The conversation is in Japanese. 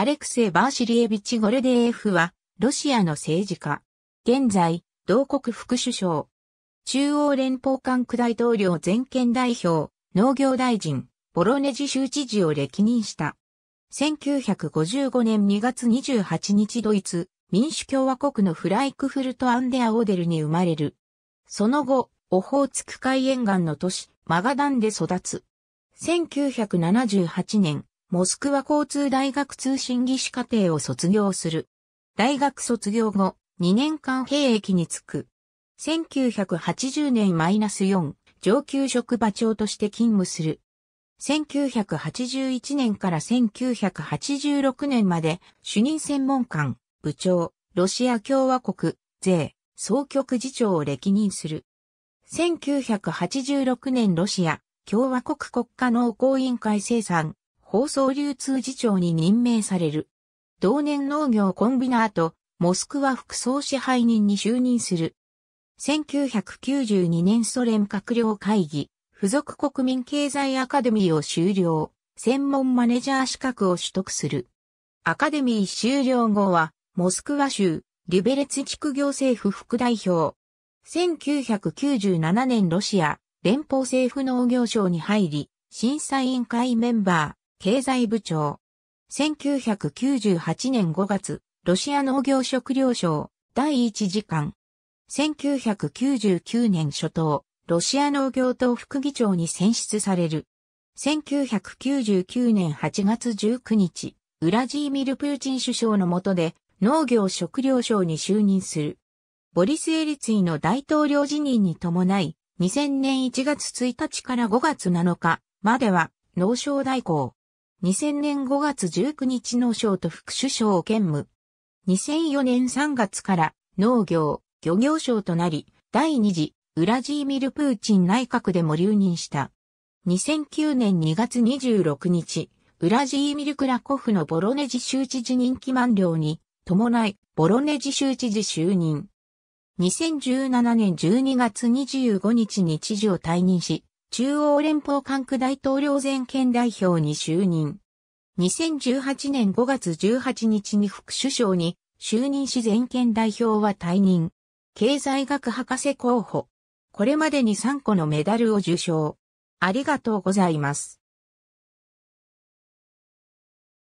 アレクセイ・バーシリエビチ・ゴルデエフは、ロシアの政治家。現在、同国副首相。中央連邦管区大統領全権代表、農業大臣、ボロネジ州知事を歴任した。1955年2月28日ドイツ、民主共和国のフライクフルト・アンデア・オーデルに生まれる。その後、オホーツク海沿岸の都市、マガダンで育つ。1978年、モスクワ交通大学通信技師課程を卒業する。大学卒業後、2年間兵役に就く。1980年マイナス -4、上級職場長として勤務する。1981年から1986年まで主任専門官、部長、ロシア共和国、税、総局次長を歴任する。1986年ロシア共和国国家農工委員会生産放送流通次長に任命される。同年農業コンビナート、モスクワ副総支配人に就任する。1992年ソ連閣僚会議、付属国民経済アカデミーを修了、専門マネジャー資格を取得する。アカデミー終了後は、モスクワ州、リュベレツ地区行政府副代表。1997年ロシア、連邦政府農業省に入り、審査委員会メンバー。経済部長。1998年5月、ロシア農業食料省、第1次官。1999年初頭、ロシア農業党副議長に選出される。1999年8月19日、ウラジーミル・プーチン首相の下で農業食料省に就任する。ボリス・エリツィの大統領辞任に伴い、2000年1月1日から5月7日までは農商代行。2000年5月19日農ーと副首相を兼務。2004年3月から農業、漁業省となり、第2次ウラジーミル・プーチン内閣でも留任した。2009年2月26日、ウラジーミル・クラコフのボロネジ州知事任期満了に伴い、ボロネジ州知事就任。2017年12月25日に知事を退任し、中央連邦管区大統領全権代表に就任。2018年5月18日に副首相に就任し全権代表は退任。経済学博士候補。これまでに3個のメダルを受賞。ありがとうございます。